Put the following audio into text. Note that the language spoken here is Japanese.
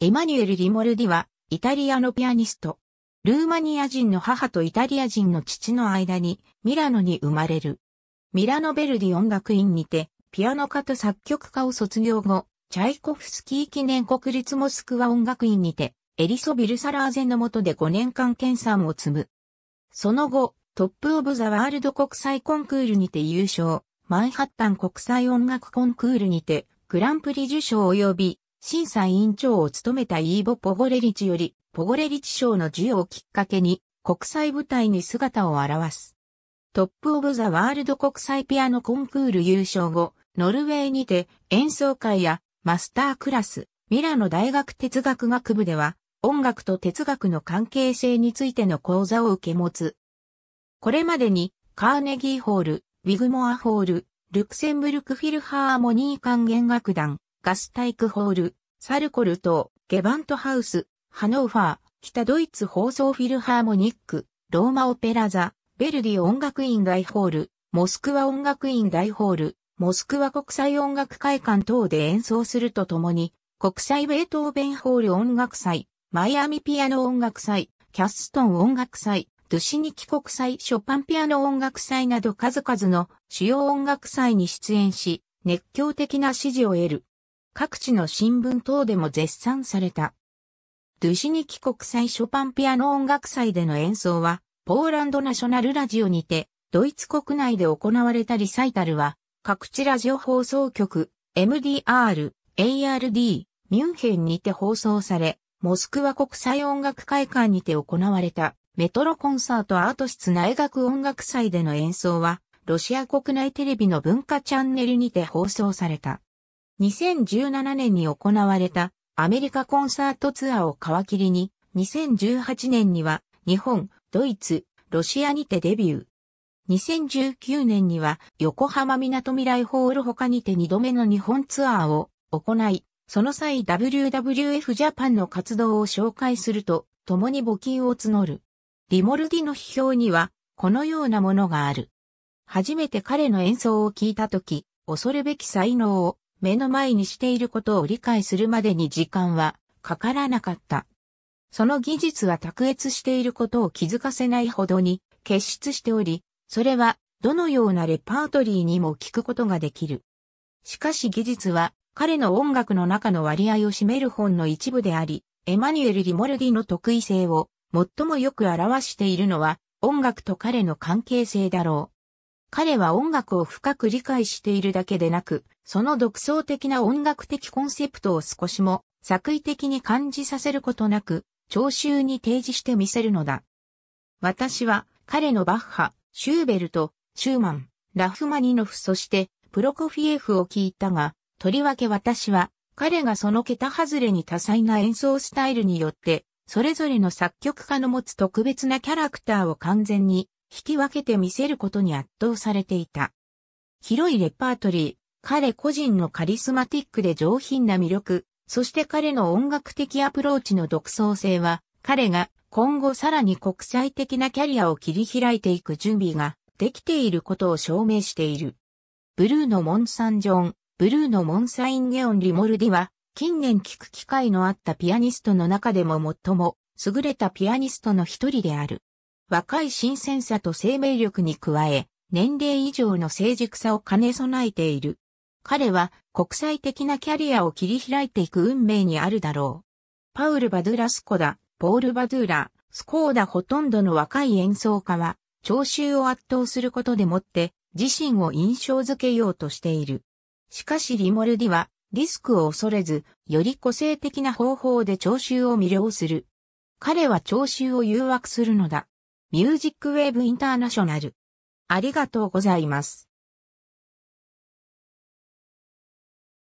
エマニュエル・リモルディは、イタリアのピアニスト。ルーマニア人の母とイタリア人の父の間に、ミラノに生まれる。ミラノ・ベルディ音楽院にて、ピアノ科と作曲家を卒業後、チャイコフスキー記念国立モスクワ音楽院にて、エリソ・ビルサラーゼの下で5年間研鑽を積む。その後、トップ・オブ・ザ・ワールド国際コンクールにて優勝、マンハッタン国際音楽コンクールにて、グランプリ受賞及び、審査委員長を務めたイーボ・ポゴレリチより、ポゴレリチ賞の授与をきっかけに、国際舞台に姿を現す。トップ・オブ・ザ・ワールド国際ピアノコンクール優勝後、ノルウェーにて演奏会やマスタークラス、ミラノ大学哲学学部では、音楽と哲学の関係性についての講座を受け持つ。これまでに、カーネギーホール、ウィグモアホール、ルクセンブルクフィルハーモニー管弦楽団、ガスタイクホール、サルコル等、ゲバントハウス、ハノーファー、北ドイツ放送フィルハーモニック、ローマオペラ座、ベルディ音楽院大ホール、モスクワ音楽院大ホール、モスクワ国際音楽会館等で演奏するとともに、国際ベートーベンホール音楽祭、マイアミピアノ音楽祭、キャストン音楽祭、ドゥシニキ国際ショパンピアノ音楽祭など数々の主要音楽祭に出演し、熱狂的な支持を得る。各地の新聞等でも絶賛された。ドゥシニキ国際ショパンピアノ音楽祭での演奏は、ポーランドナショナルラジオにて、ドイツ国内で行われたリサイタルは、各地ラジオ放送局、MDR、ARD、ミュンヘンにて放送され、モスクワ国際音楽会館にて行われた、メトロコンサートアート室内学音楽祭での演奏は、ロシア国内テレビの文化チャンネルにて放送された。2017年に行われたアメリカコンサートツアーを皮切りに、2018年には日本、ドイツ、ロシアにてデビュー。2019年には横浜港未来ホール他にて2度目の日本ツアーを行い、その際 WWF ジャパンの活動を紹介すると、共に募金を募る。リモルディの批評には、このようなものがある。初めて彼の演奏を聞いたとき、恐るべき才能を目の前にしていることを理解するまでに時間はかからなかった。その技術は卓越していることを気づかせないほどに結出しており、それはどのようなレパートリーにも聞くことができる。しかし技術は彼の音楽の中の割合を占める本の一部であり、エマニュエル・リモルディの得意性を最もよく表しているのは音楽と彼の関係性だろう。彼は音楽を深く理解しているだけでなく、その独創的な音楽的コンセプトを少しも作為的に感じさせることなく、聴衆に提示してみせるのだ。私は彼のバッハ、シューベルト、シューマン、ラフマニノフそしてプロコフィエフを聞いたが、とりわけ私は彼がその桁外れに多彩な演奏スタイルによって、それぞれの作曲家の持つ特別なキャラクターを完全に引き分けて見せることに圧倒されていた。広いレパートリー、彼個人のカリスマティックで上品な魅力、そして彼の音楽的アプローチの独創性は、彼が今後さらに国際的なキャリアを切り開いていく準備ができていることを証明している。ブルーのモンサンジョン、ブルーのモンサインゲオン・リモルディは、近年聴く機会のあったピアニストの中でも最も優れたピアニストの一人である。若い新鮮さと生命力に加え、年齢以上の成熟さを兼ね備えている。彼は国際的なキャリアを切り開いていく運命にあるだろう。パウル・バドゥラ・スコダ、ポール・バドゥラ、スコーダほとんどの若い演奏家は、聴衆を圧倒することでもって、自身を印象づけようとしている。しかしリモルディは、リスクを恐れず、より個性的な方法で聴衆を魅了する。彼は聴衆を誘惑するのだ。ミュージックウェーブインターナショナル。ありがとうございます。